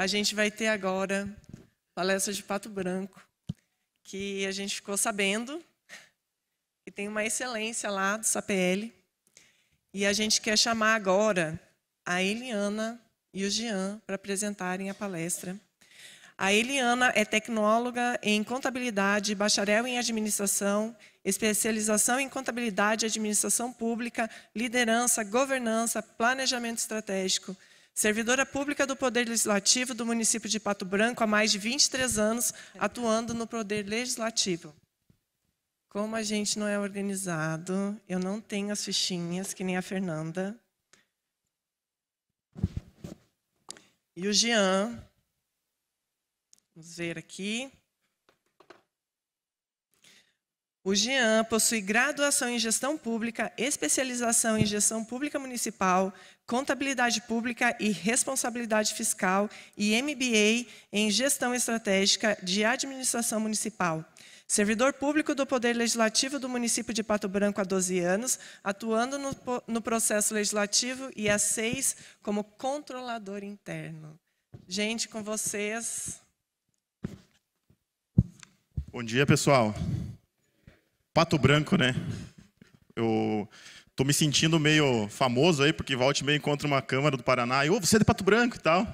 a gente vai ter agora palestra de Pato Branco, que a gente ficou sabendo que tem uma excelência lá do SAPL. E a gente quer chamar agora a Eliana e o Jean para apresentarem a palestra. A Eliana é tecnóloga em contabilidade, bacharel em administração, especialização em contabilidade e administração pública, liderança, governança, planejamento estratégico Servidora pública do Poder Legislativo do município de Pato Branco há mais de 23 anos, atuando no Poder Legislativo. Como a gente não é organizado, eu não tenho as fichinhas, que nem a Fernanda. E o Jean. Vamos ver aqui. O Jean possui graduação em gestão pública, especialização em gestão pública municipal, contabilidade pública e responsabilidade fiscal e MBA em gestão estratégica de administração municipal. Servidor público do Poder Legislativo do município de Pato Branco há 12 anos, atuando no, no processo legislativo e há seis como controlador interno. Gente, com vocês. Bom dia, pessoal. Pato Branco, né? Eu tô me sentindo meio famoso aí, porque volte e encontro uma Câmara do Paraná e, ô, oh, você é de Pato Branco e tal.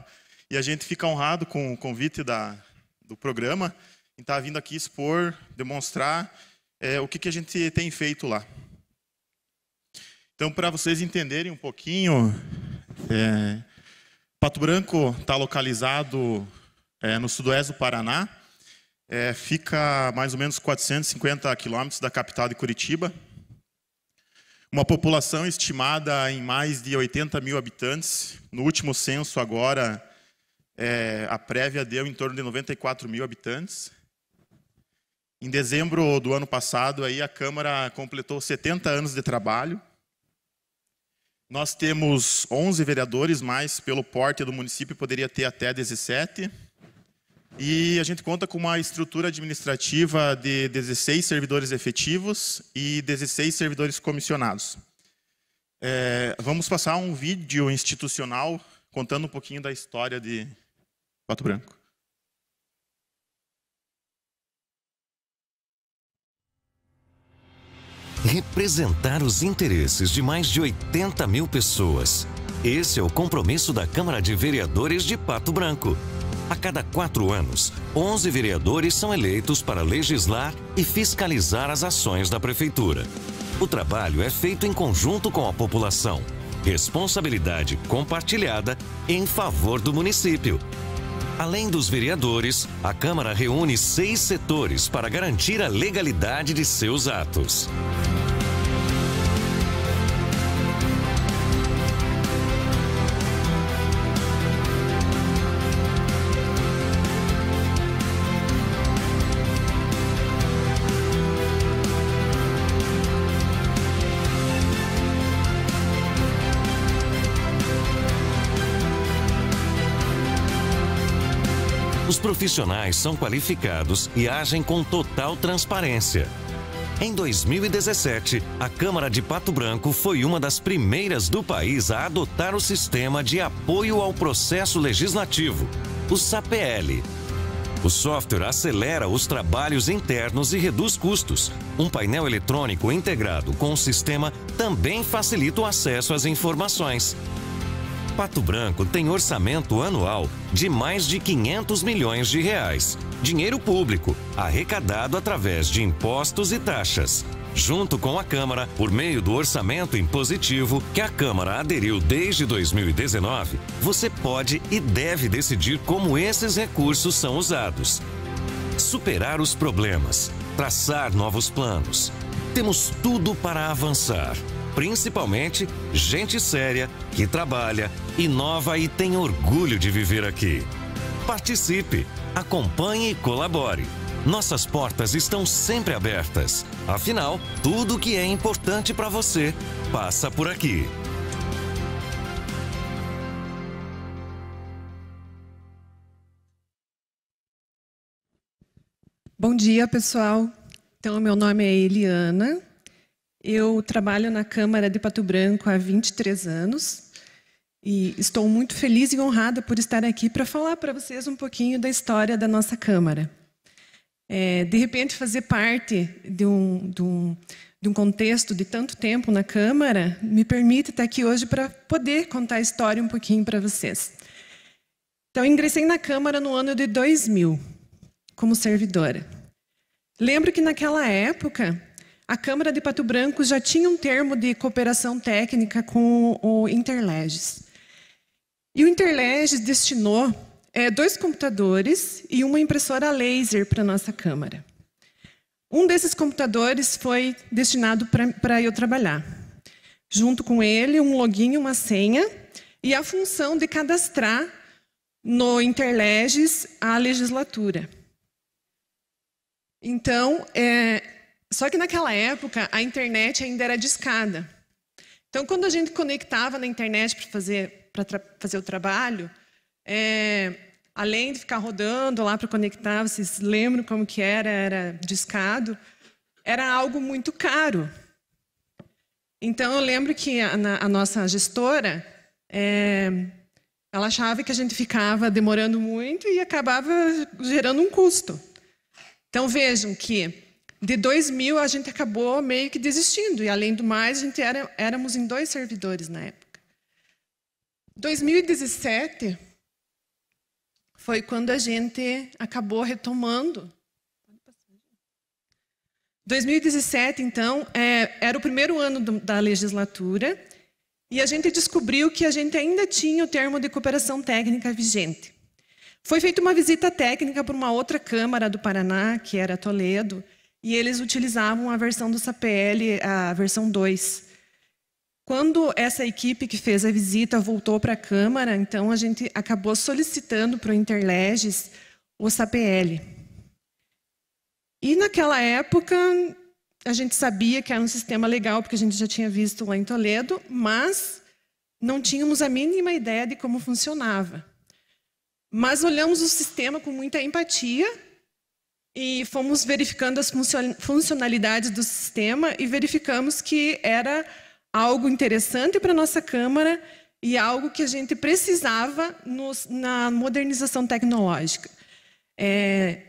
E a gente fica honrado com o convite da, do programa em estar tá vindo aqui expor, demonstrar é, o que, que a gente tem feito lá. Então, para vocês entenderem um pouquinho, é, Pato Branco está localizado é, no sudoeste do Paraná, é, fica a mais ou menos 450 quilômetros da capital de Curitiba. Uma população estimada em mais de 80 mil habitantes. No último censo, agora, é, a prévia deu em torno de 94 mil habitantes. Em dezembro do ano passado, aí, a Câmara completou 70 anos de trabalho. Nós temos 11 vereadores, mas pelo porte do município poderia ter até 17. E a gente conta com uma estrutura administrativa de 16 servidores efetivos e 16 servidores comissionados. É, vamos passar um vídeo institucional contando um pouquinho da história de Pato Branco. Representar os interesses de mais de 80 mil pessoas. Esse é o compromisso da Câmara de Vereadores de Pato Branco a cada quatro anos, 11 vereadores são eleitos para legislar e fiscalizar as ações da Prefeitura. O trabalho é feito em conjunto com a população. Responsabilidade compartilhada em favor do município. Além dos vereadores, a Câmara reúne seis setores para garantir a legalidade de seus atos. Os profissionais são qualificados e agem com total transparência. Em 2017, a Câmara de Pato Branco foi uma das primeiras do país a adotar o sistema de apoio ao processo legislativo, o SAPL. O software acelera os trabalhos internos e reduz custos. Um painel eletrônico integrado com o sistema também facilita o acesso às informações. Pato Branco tem orçamento anual de mais de 500 milhões de reais. Dinheiro público, arrecadado através de impostos e taxas. Junto com a Câmara, por meio do orçamento impositivo que a Câmara aderiu desde 2019, você pode e deve decidir como esses recursos são usados. Superar os problemas, traçar novos planos. Temos tudo para avançar principalmente gente séria que trabalha, inova e tem orgulho de viver aqui. Participe, acompanhe e colabore. Nossas portas estão sempre abertas. Afinal, tudo que é importante para você passa por aqui. Bom dia, pessoal. Então, meu nome é Eliana, eu trabalho na Câmara de Pato Branco há 23 anos e estou muito feliz e honrada por estar aqui para falar para vocês um pouquinho da história da nossa Câmara. É, de repente, fazer parte de um, de, um, de um contexto de tanto tempo na Câmara me permite estar aqui hoje para poder contar a história um pouquinho para vocês. Então, ingressei na Câmara no ano de 2000 como servidora. Lembro que naquela época a Câmara de Pato Branco já tinha um termo de cooperação técnica com o Interleges. E o Interleges destinou é, dois computadores e uma impressora laser para a nossa Câmara. Um desses computadores foi destinado para eu trabalhar. Junto com ele, um login, uma senha e a função de cadastrar no Interleges a legislatura. Então, é, só que naquela época a internet ainda era discada. Então, quando a gente conectava na internet para fazer, para fazer o trabalho, é, além de ficar rodando lá para conectar, vocês lembram como que era? Era discado. Era algo muito caro. Então, eu lembro que a, a nossa gestora, é, ela achava que a gente ficava demorando muito e acabava gerando um custo. Então, vejam que de 2000 a gente acabou meio que desistindo e além do mais a gente era, éramos em dois servidores na época. 2017 foi quando a gente acabou retomando. 2017 então é, era o primeiro ano do, da legislatura e a gente descobriu que a gente ainda tinha o termo de cooperação técnica vigente. Foi feita uma visita técnica por uma outra Câmara do Paraná, que era Toledo, e eles utilizavam a versão do SAPL, a versão 2. Quando essa equipe que fez a visita voltou para a Câmara, então a gente acabou solicitando para o Interleges o SAPL. E naquela época a gente sabia que era um sistema legal, porque a gente já tinha visto lá em Toledo, mas não tínhamos a mínima ideia de como funcionava. Mas olhamos o sistema com muita empatia e fomos verificando as funcionalidades do sistema e verificamos que era algo interessante para a nossa Câmara e algo que a gente precisava nos, na modernização tecnológica. É,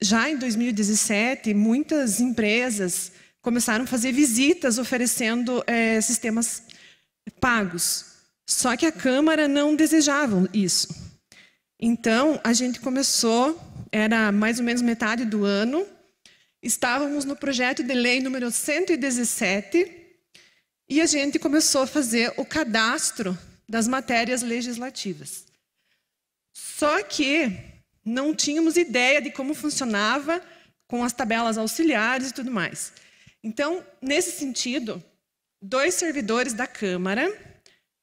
já em 2017, muitas empresas começaram a fazer visitas oferecendo é, sistemas pagos. Só que a Câmara não desejava isso. Então, a gente começou era mais ou menos metade do ano. Estávamos no projeto de lei número 117 e a gente começou a fazer o cadastro das matérias legislativas. Só que não tínhamos ideia de como funcionava com as tabelas auxiliares e tudo mais. Então, nesse sentido, dois servidores da Câmara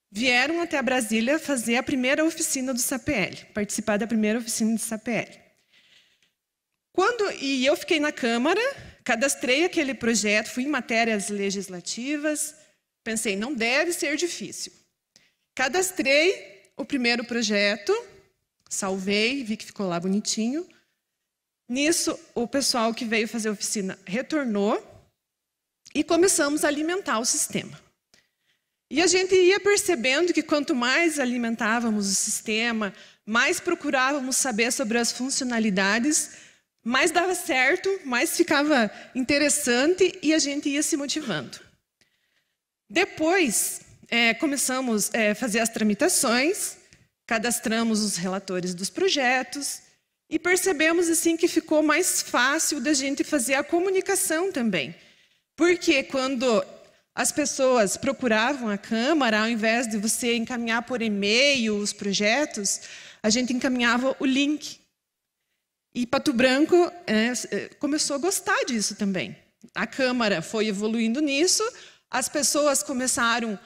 vieram até Brasília fazer a primeira oficina do SAPL, participar da primeira oficina do SAPL. Quando, e eu fiquei na Câmara, cadastrei aquele projeto, fui em matérias legislativas, pensei, não deve ser difícil. Cadastrei o primeiro projeto, salvei, vi que ficou lá bonitinho. Nisso, o pessoal que veio fazer oficina retornou e começamos a alimentar o sistema. E a gente ia percebendo que quanto mais alimentávamos o sistema, mais procurávamos saber sobre as funcionalidades mais dava certo, mais ficava interessante e a gente ia se motivando. Depois, é, começamos a é, fazer as tramitações, cadastramos os relatores dos projetos e percebemos assim que ficou mais fácil da gente fazer a comunicação também. Porque quando as pessoas procuravam a Câmara, ao invés de você encaminhar por e-mail os projetos, a gente encaminhava o link e Pato Branco é, é, começou a gostar disso também. A Câmara foi evoluindo nisso, as pessoas começaram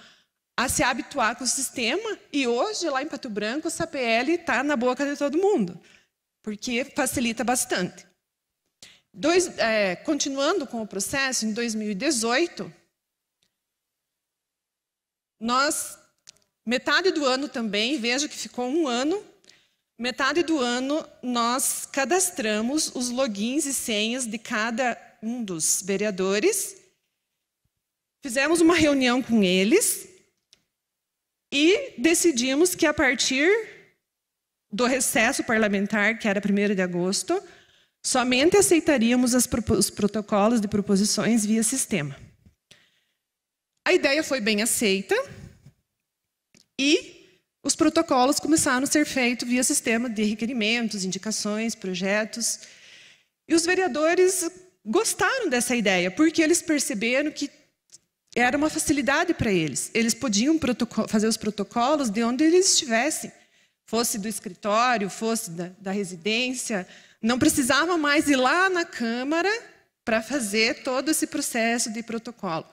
a se habituar com o sistema e hoje, lá em Pato Branco, o Sapl está na boca de todo mundo, porque facilita bastante. Dois, é, continuando com o processo, em 2018, nós, metade do ano também, vejo que ficou um ano Metade do ano nós cadastramos os logins e senhas de cada um dos vereadores. Fizemos uma reunião com eles e decidimos que a partir do recesso parlamentar, que era 1 de agosto, somente aceitaríamos as, os protocolos de proposições via sistema. A ideia foi bem aceita e os protocolos começaram a ser feitos via sistema de requerimentos, indicações, projetos. E os vereadores gostaram dessa ideia, porque eles perceberam que era uma facilidade para eles. Eles podiam fazer os protocolos de onde eles estivessem, fosse do escritório, fosse da, da residência. Não precisava mais ir lá na Câmara para fazer todo esse processo de protocolo.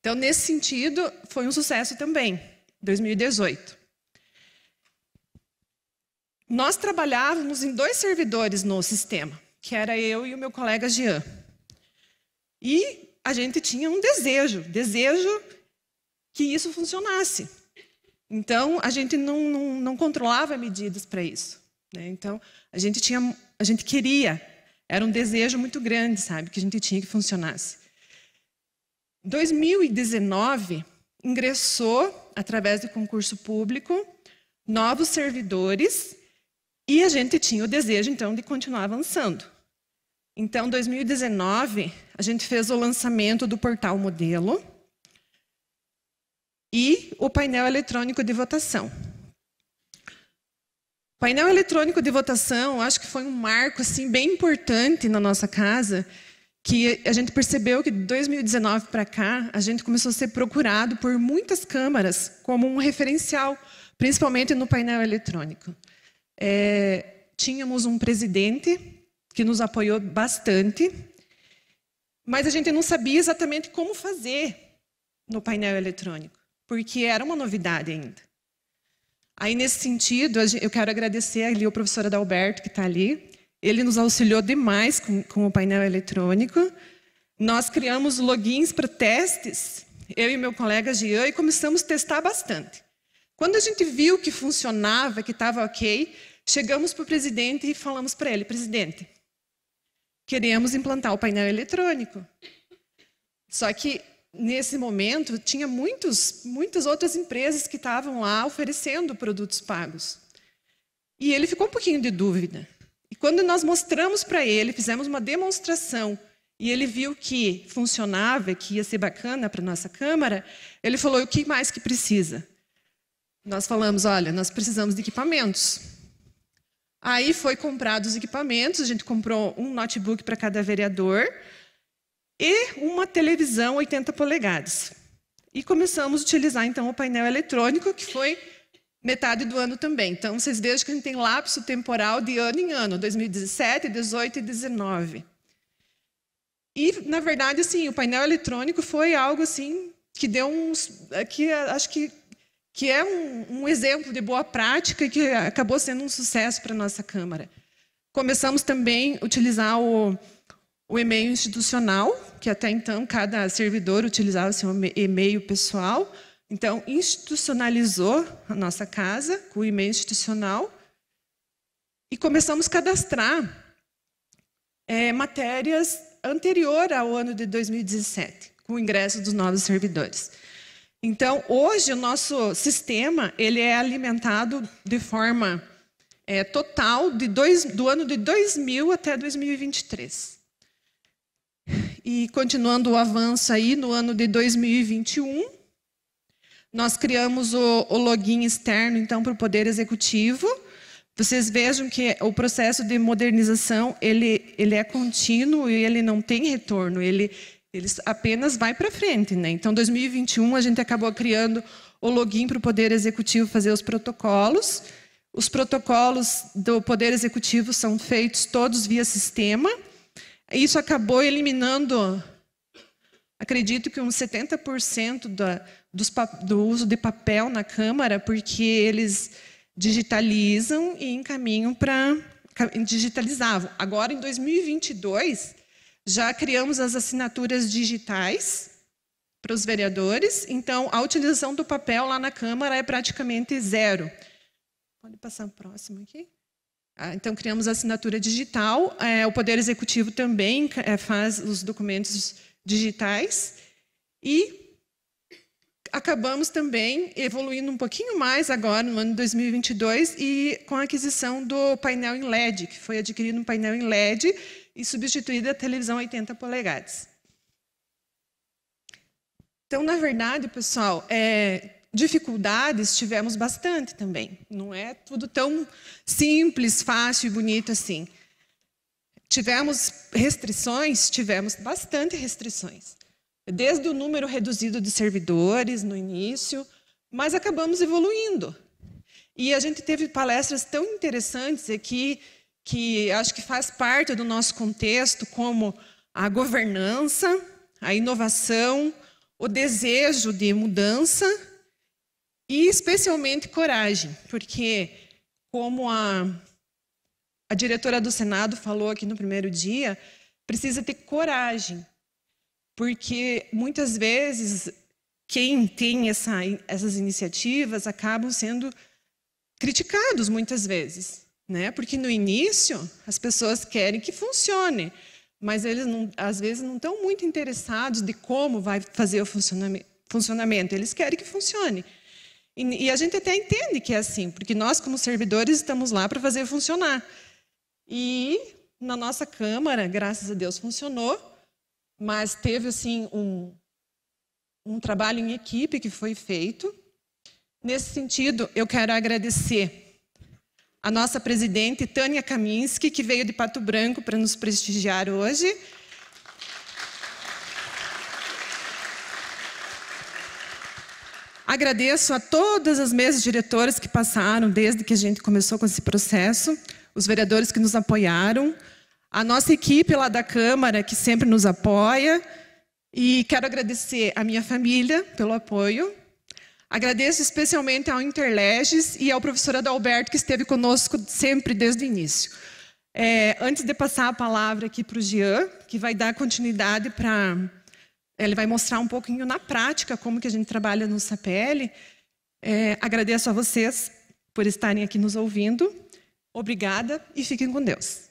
Então, nesse sentido, foi um sucesso também, 2018. Nós trabalhávamos em dois servidores no sistema, que era eu e o meu colega Jean. E a gente tinha um desejo, desejo que isso funcionasse. Então, a gente não, não, não controlava medidas para isso. Né? Então, a gente, tinha, a gente queria, era um desejo muito grande, sabe, que a gente tinha que funcionasse. 2019, ingressou, através do concurso público, novos servidores e a gente tinha o desejo, então, de continuar avançando. Então, em 2019, a gente fez o lançamento do portal modelo e o painel eletrônico de votação. O painel eletrônico de votação, acho que foi um marco assim bem importante na nossa casa, que a gente percebeu que de 2019 para cá, a gente começou a ser procurado por muitas câmaras como um referencial, principalmente no painel eletrônico. É, tínhamos um presidente que nos apoiou bastante, mas a gente não sabia exatamente como fazer no painel eletrônico, porque era uma novidade ainda. Aí, nesse sentido, eu quero agradecer ali o professor Adalberto, que está ali. Ele nos auxiliou demais com, com o painel eletrônico. Nós criamos logins para testes, eu e meu colega Jean, e começamos a testar bastante. Quando a gente viu que funcionava, que estava ok, chegamos para o presidente e falamos para ele: presidente, queremos implantar o painel eletrônico. Só que nesse momento tinha muitos, muitas outras empresas que estavam lá oferecendo produtos pagos. E ele ficou um pouquinho de dúvida. E quando nós mostramos para ele, fizemos uma demonstração e ele viu que funcionava, que ia ser bacana para nossa câmara, ele falou: "O que mais que precisa?" Nós falamos, olha, nós precisamos de equipamentos. Aí foi comprados os equipamentos, a gente comprou um notebook para cada vereador e uma televisão 80 polegadas. E começamos a utilizar então o painel eletrônico, que foi metade do ano também. Então vocês vejam que a gente tem lapso temporal de ano em ano, 2017, 18 e 19. E na verdade assim, o painel eletrônico foi algo assim que deu uns eh, que eh, acho que que é um, um exemplo de boa prática e que acabou sendo um sucesso para a nossa Câmara. Começamos também a utilizar o, o e-mail institucional, que até então cada servidor utilizava seu e-mail pessoal. Então, institucionalizou a nossa casa com o e-mail institucional e começamos a cadastrar é, matérias anterior ao ano de 2017, com o ingresso dos novos servidores. Então, hoje o nosso sistema ele é alimentado de forma é, total de dois, do ano de 2000 até 2023. E continuando o avanço aí, no ano de 2021, nós criamos o, o login externo, então, para o Poder Executivo. Vocês vejam que o processo de modernização ele, ele é contínuo e ele não tem retorno. Ele, eles apenas vai para frente, né? Então, 2021 a gente acabou criando o login para o Poder Executivo fazer os protocolos. Os protocolos do Poder Executivo são feitos todos via sistema. Isso acabou eliminando, acredito que uns 70% da, dos, do uso de papel na Câmara, porque eles digitalizam e encaminham para digitalizavam. Agora, em 2022 já criamos as assinaturas digitais para os vereadores, então a utilização do papel lá na Câmara é praticamente zero. Pode passar o próximo aqui. Ah, então, criamos a assinatura digital. É, o Poder Executivo também é, faz os documentos digitais. E acabamos também evoluindo um pouquinho mais agora, no ano de 2022, e com a aquisição do painel em LED, que foi adquirido um painel em LED, e substituída a televisão 80 polegadas. Então, na verdade, pessoal, é, dificuldades tivemos bastante também. Não é tudo tão simples, fácil e bonito assim. Tivemos restrições? Tivemos bastante restrições. Desde o número reduzido de servidores no início, mas acabamos evoluindo. E a gente teve palestras tão interessantes aqui. É que acho que faz parte do nosso contexto, como a governança, a inovação, o desejo de mudança e especialmente coragem, porque como a, a diretora do Senado falou aqui no primeiro dia, precisa ter coragem, porque muitas vezes quem tem essa, essas iniciativas acabam sendo criticados muitas vezes né? Porque no início as pessoas querem que funcione, mas eles não, às vezes não estão muito interessados de como vai fazer o funcionamento. Eles querem que funcione. E, e a gente até entende que é assim, porque nós como servidores estamos lá para fazer funcionar. E na nossa câmara, graças a Deus, funcionou, mas teve assim um um trabalho em equipe que foi feito. Nesse sentido, eu quero agradecer a nossa presidente Tânia Kaminski, que veio de Pato Branco para nos prestigiar hoje. Agradeço a todas as mesas diretoras que passaram desde que a gente começou com esse processo, os vereadores que nos apoiaram, a nossa equipe lá da Câmara, que sempre nos apoia, e quero agradecer à minha família pelo apoio, Agradeço especialmente ao Interleges e ao professor Adalberto, que esteve conosco sempre desde o início. É, antes de passar a palavra aqui para o Jean, que vai dar continuidade para... É, ele vai mostrar um pouquinho na prática como que a gente trabalha no SAPL. É, agradeço a vocês por estarem aqui nos ouvindo. Obrigada e fiquem com Deus.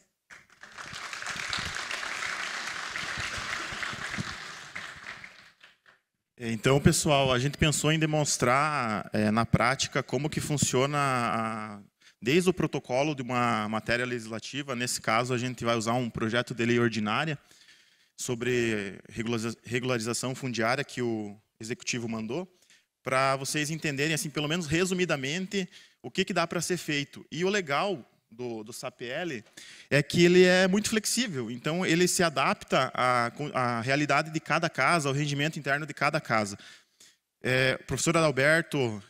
Então, pessoal, a gente pensou em demonstrar é, na prática como que funciona a, desde o protocolo de uma matéria legislativa. Nesse caso, a gente vai usar um projeto de lei ordinária sobre regularização fundiária que o executivo mandou, para vocês entenderem, assim, pelo menos resumidamente, o que, que dá para ser feito. E o legal do, do SAPL é que ele é muito flexível, então ele se adapta à, à realidade de cada casa, ao rendimento interno de cada casa. É, o professor Adalberto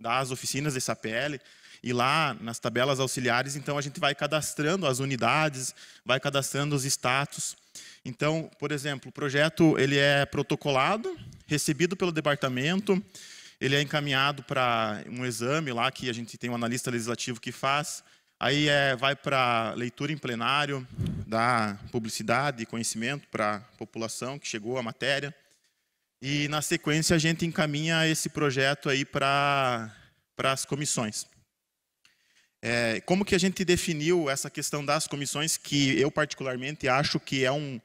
das oficinas de SAPL, e lá nas tabelas auxiliares, então a gente vai cadastrando as unidades, vai cadastrando os status. Então, por exemplo, o projeto ele é protocolado, recebido pelo departamento, ele é encaminhado para um exame lá que a gente tem um analista legislativo que faz, Aí é, vai para leitura em plenário, dá publicidade e conhecimento para a população que chegou à matéria. E na sequência a gente encaminha esse projeto aí para as comissões. É, como que a gente definiu essa questão das comissões, que eu particularmente acho que é um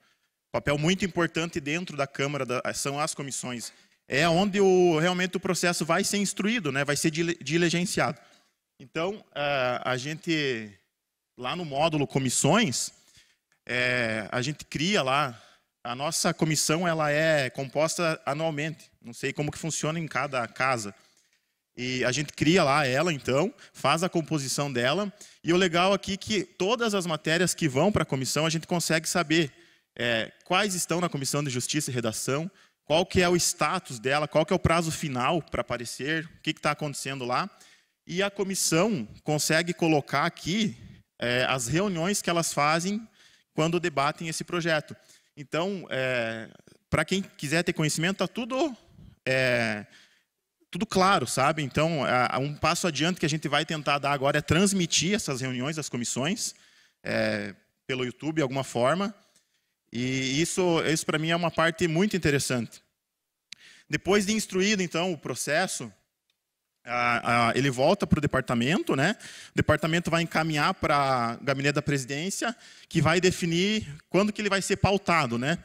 papel muito importante dentro da Câmara, da, são as comissões. É onde o, realmente o processo vai ser instruído, né, vai ser diligenciado. Então, a gente, lá no módulo comissões, é, a gente cria lá, a nossa comissão ela é composta anualmente, não sei como que funciona em cada casa. E a gente cria lá ela, então, faz a composição dela. E o legal aqui é que todas as matérias que vão para a comissão, a gente consegue saber é, quais estão na comissão de justiça e redação, qual que é o status dela, qual que é o prazo final para aparecer, o que está acontecendo lá. E a comissão consegue colocar aqui é, as reuniões que elas fazem quando debatem esse projeto. Então, é, para quem quiser ter conhecimento, está tudo, é, tudo claro, sabe? Então, um passo adiante que a gente vai tentar dar agora é transmitir essas reuniões das comissões é, pelo YouTube, de alguma forma. E isso, isso para mim, é uma parte muito interessante. Depois de instruído, então, o processo, ele volta para o departamento, né? O departamento vai encaminhar para o gabinete da presidência, que vai definir quando que ele vai ser pautado, né?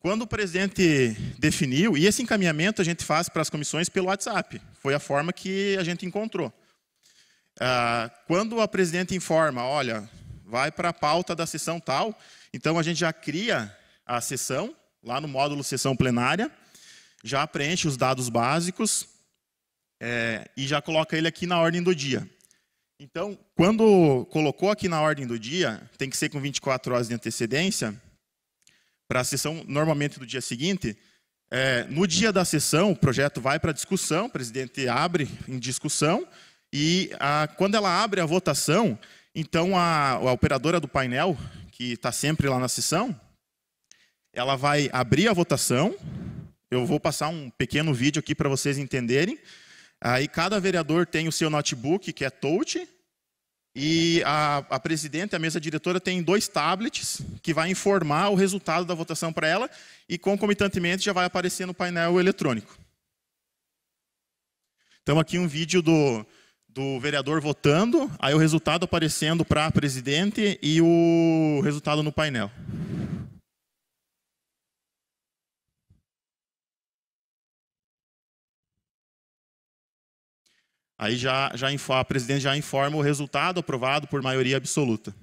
Quando o presidente definiu, e esse encaminhamento a gente faz para as comissões pelo WhatsApp, foi a forma que a gente encontrou. Ah, quando a presidente informa, olha, vai para a pauta da sessão tal, então a gente já cria a sessão, lá no módulo sessão plenária, já preenche os dados básicos, é, e já coloca ele aqui na ordem do dia. Então, quando colocou aqui na ordem do dia, tem que ser com 24 horas de antecedência, para a sessão normalmente do dia seguinte. É, no dia da sessão, o projeto vai para discussão, o presidente abre em discussão, e a, quando ela abre a votação, então a, a operadora do painel, que está sempre lá na sessão, ela vai abrir a votação. Eu vou passar um pequeno vídeo aqui para vocês entenderem. Aí cada vereador tem o seu notebook, que é touch, e a, a presidente, a mesa diretora, tem dois tablets que vai informar o resultado da votação para ela e concomitantemente já vai aparecer no painel eletrônico. Então aqui um vídeo do, do vereador votando, aí o resultado aparecendo para a presidente e o resultado no painel. Aí já, já a presidente já informa o resultado aprovado por maioria absoluta.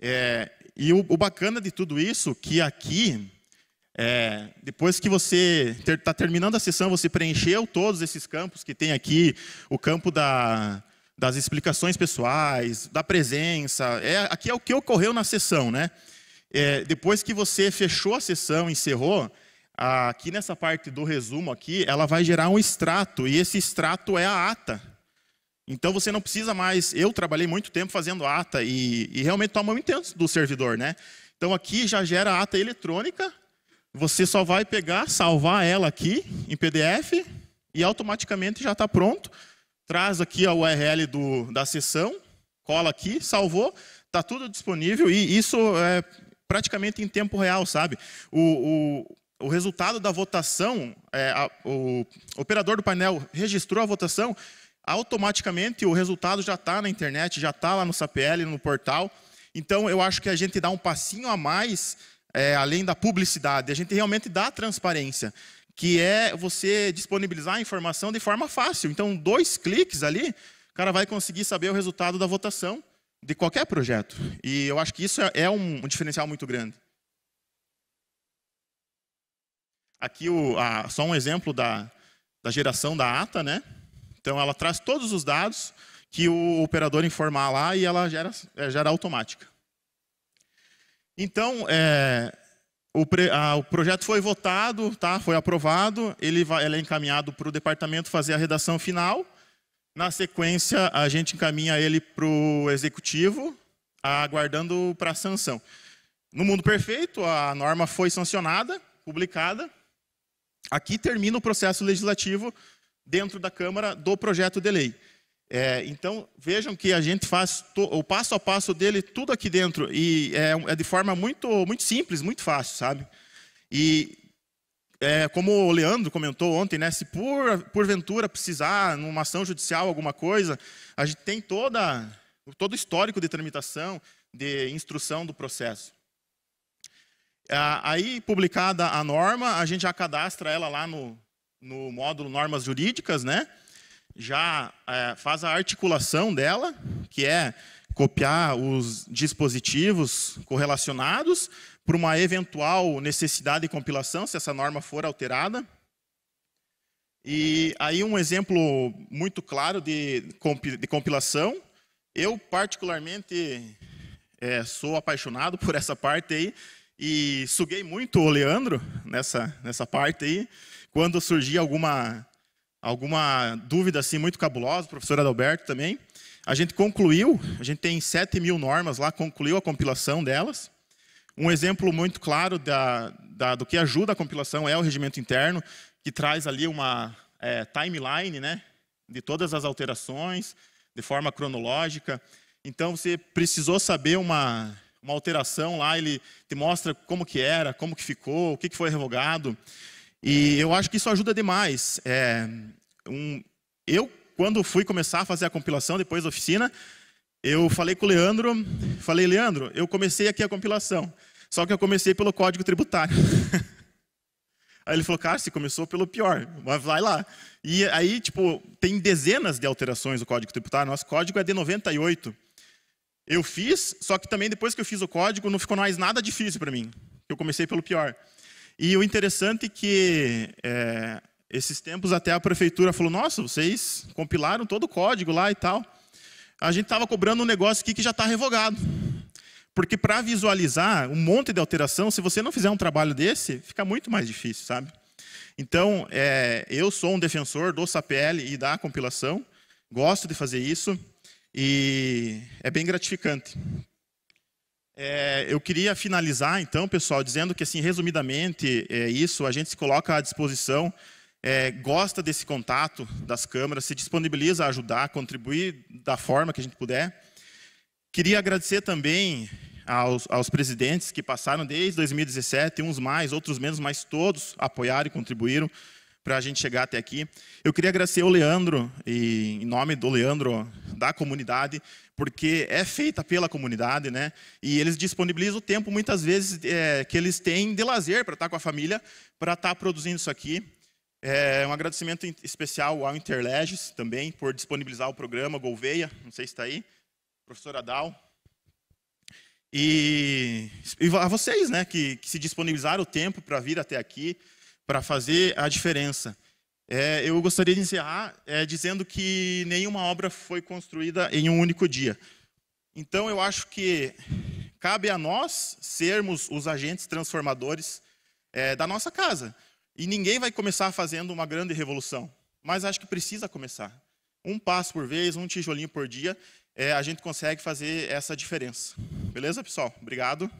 É, e o, o, bacana de tudo isso que aqui, é, depois que você está ter, tá terminando a sessão, você preencheu todos esses campos que tem aqui, o campo da, das explicações pessoais, da presença. É, aqui é o que ocorreu na sessão, né? É, depois que você fechou a sessão, encerrou, aqui nessa parte do resumo aqui, ela vai gerar um extrato e esse extrato é a ata. Então você não precisa mais. Eu trabalhei muito tempo fazendo ata e, e realmente toma muito tempo do servidor, né? Então aqui já gera ata eletrônica. Você só vai pegar, salvar ela aqui em PDF e automaticamente já está pronto. Traz aqui a URL do, da sessão, cola aqui, salvou, está tudo disponível e isso é praticamente em tempo real, sabe? O, o, o resultado da votação, é, a, o operador do painel registrou a votação, automaticamente o resultado já está na internet, já está lá no SAPL, no portal. Então, eu acho que a gente dá um passinho a mais, é, além da publicidade, a gente realmente dá transparência, que é você disponibilizar a informação de forma fácil. Então, dois cliques ali, o cara vai conseguir saber o resultado da votação de qualquer projeto. E eu acho que isso é, é um diferencial muito grande. Aqui o, a, só um exemplo da, da geração da ata, né? Então ela traz todos os dados que o operador informar lá e ela gera, é, gera automática. Então, é, o, pre, a, o, projeto foi votado, tá? foi aprovado, ele, vai, ele é encaminhado para o departamento fazer a redação final. Na sequência, a gente encaminha ele para o executivo, aguardando para a sanção. No mundo perfeito, a norma foi sancionada, publicada, Aqui termina o processo legislativo dentro da Câmara do projeto de lei. É, então, vejam que a gente faz o passo a passo dele tudo aqui dentro e é, é de forma muito, muito simples, muito fácil, sabe? E é, como o Leandro comentou ontem, né, se por, porventura precisar, numa ação judicial, alguma coisa, a gente tem toda, todo o histórico de tramitação, de instrução do processo. Ah, aí, publicada a norma, a gente já cadastra ela lá no, no módulo Normas Jurídicas, né? já é, faz a articulação dela, que é copiar os dispositivos correlacionados para uma eventual necessidade de compilação, se essa norma for alterada. E aí um exemplo muito claro de, de compilação. Eu, particularmente, é, sou apaixonado por essa parte aí, e suguei muito o Leandro nessa, nessa parte aí. Quando surgia alguma, alguma dúvida assim muito cabulosa, o professor Adalberto também, a gente concluiu, a gente tem 7 mil normas lá, concluiu a compilação delas. Um exemplo muito claro da, da, do que ajuda a compilação é o regimento interno, que traz ali uma é, timeline né, de todas as alterações, de forma cronológica. Então, você precisou saber uma, uma alteração lá, ele te mostra como que era, como que ficou, o que, que foi revogado. E eu acho que isso ajuda demais. É, um, eu, quando fui começar a fazer a compilação depois da oficina, eu falei com o Leandro, falei, Leandro, eu comecei aqui a compilação, só que eu comecei pelo código tributário. Aí ele falou, cara, você começou pelo pior, mas vai lá. E aí, tipo, tem dezenas de alterações no Código Tributário. Nosso código é de 98. Eu fiz, só que também depois que eu fiz o código, não ficou mais nada difícil para mim. Eu comecei pelo pior. E o interessante é que é, esses tempos até a prefeitura falou: Nossa, vocês compilaram todo o código lá e tal. A gente estava cobrando um negócio aqui que já está revogado. Porque para visualizar um monte de alteração, se você não fizer um trabalho desse, fica muito mais difícil, sabe? Então, é, eu sou um defensor do SAPL e da compilação, gosto de fazer isso. E é bem gratificante. É, eu queria finalizar, então, pessoal, dizendo que, assim, resumidamente, é isso. A gente se coloca à disposição, é, gosta desse contato das câmaras, se disponibiliza a ajudar, contribuir da forma que a gente puder. Queria agradecer também aos, aos presidentes que passaram desde 2017, uns mais, outros menos, mas todos apoiaram e contribuíram para a gente chegar até aqui. Eu queria agradecer o Leandro, e, em nome do Leandro, da comunidade, porque é feita pela comunidade, né? E eles disponibilizam o tempo, muitas vezes, é, que eles têm de lazer para estar com a família, para estar produzindo isso aqui. É, um agradecimento especial ao Interleges também por disponibilizar o programa Golveia, não sei se está aí, professor Adal. E, e, a vocês, né, que, que se disponibilizaram o tempo para vir até aqui para fazer a diferença. É, eu gostaria de encerrar é, dizendo que nenhuma obra foi construída em um único dia. Então, eu acho que cabe a nós sermos os agentes transformadores é, da nossa casa. E ninguém vai começar fazendo uma grande revolução, mas acho que precisa começar. Um passo por vez, um tijolinho por dia, é, a gente consegue fazer essa diferença. Beleza, pessoal? Obrigado.